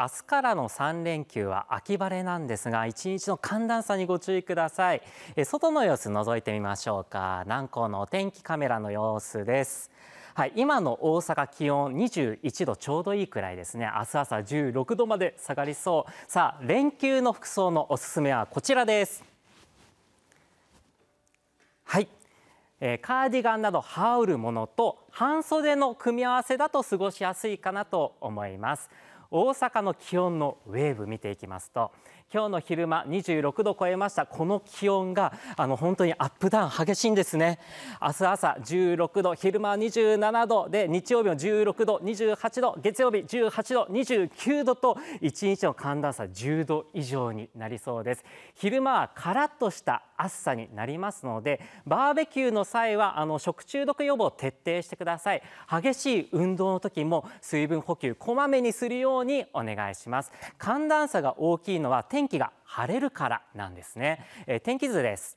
明日からの3連休は秋晴れなんですが、一日の寒暖差にご注意ください。え外の様子覗いてみましょうか。南港のお天気カメラの様子です。はい、今の大阪気温21度ちょうどいいくらいですね。明日朝16度まで下がりそう。さあ、連休の服装のおすすめはこちらです。はい、えー、カーディガンなど羽織るものと半袖の組み合わせだと過ごしやすいかなと思います。大阪の気温のウェーブ見ていきますと今日の昼間26度超えましたこの気温があの本当にアップダウン激しいんですね明日朝16度昼間27度で日曜日も16度28度月曜日18度29度と1日の寒暖差10度以上になりそうです昼間はカラッとした暑さになりますのでバーベキューの際はあの食中毒予防を徹底してください激しい運動の時も水分補給こまめにするようにお願いします寒暖差が大きいのは天気が晴れるからなんですね、えー、天気図です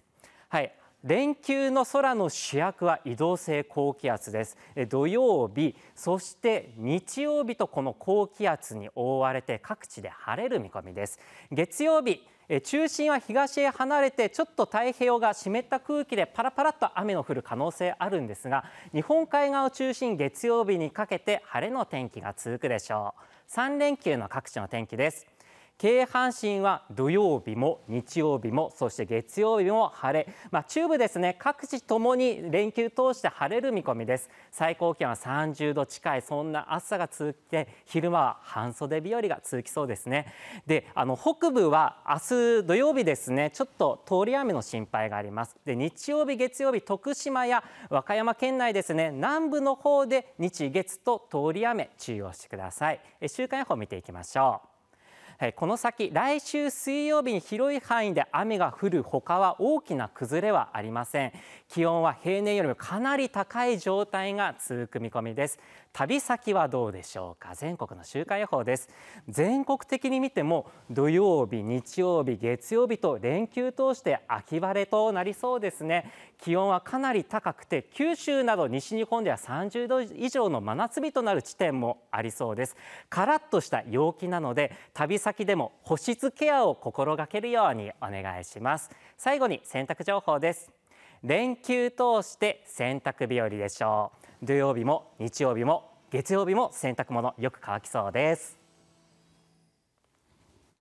はい連休の空の主役は移動性高気圧です土曜日そして日曜日とこの高気圧に覆われて各地で晴れる見込みです月曜日中心は東へ離れてちょっと太平洋側、湿った空気でパラパラっと雨の降る可能性あるんですが日本海側を中心に月曜日にかけて晴れの天気が続くでしょう。京阪神は土曜日も日曜日もそして月曜日も晴れ、まあ、中部ですね各地ともに連休通して晴れる見込みです最高気温は30度近いそんな暑さが続いて昼間は半袖日和が続きそうですねであの北部は明日土曜日ですねちょっと通り雨の心配がありますで日曜日月曜日徳島や和歌山県内ですね南部の方で日月と通り雨注意をしてください週間予報見ていきましょうこの先、来週水曜日に広い範囲で雨が降るほかは大きな崩れはありません。気温は平年よりもかなり高い状態が続く見込みです。旅先はどうでしょうか全国の週間予報です全国的に見ても土曜日日曜日月曜日と連休通して秋晴れとなりそうですね気温はかなり高くて九州など西日本では30度以上の真夏日となる地点もありそうですカラッとした陽気なので旅先でも保湿ケアを心がけるようにお願いします最後に洗濯情報です連休通して洗濯日和でしょう土曜日も日曜日も月曜日も洗濯物よく乾きそうです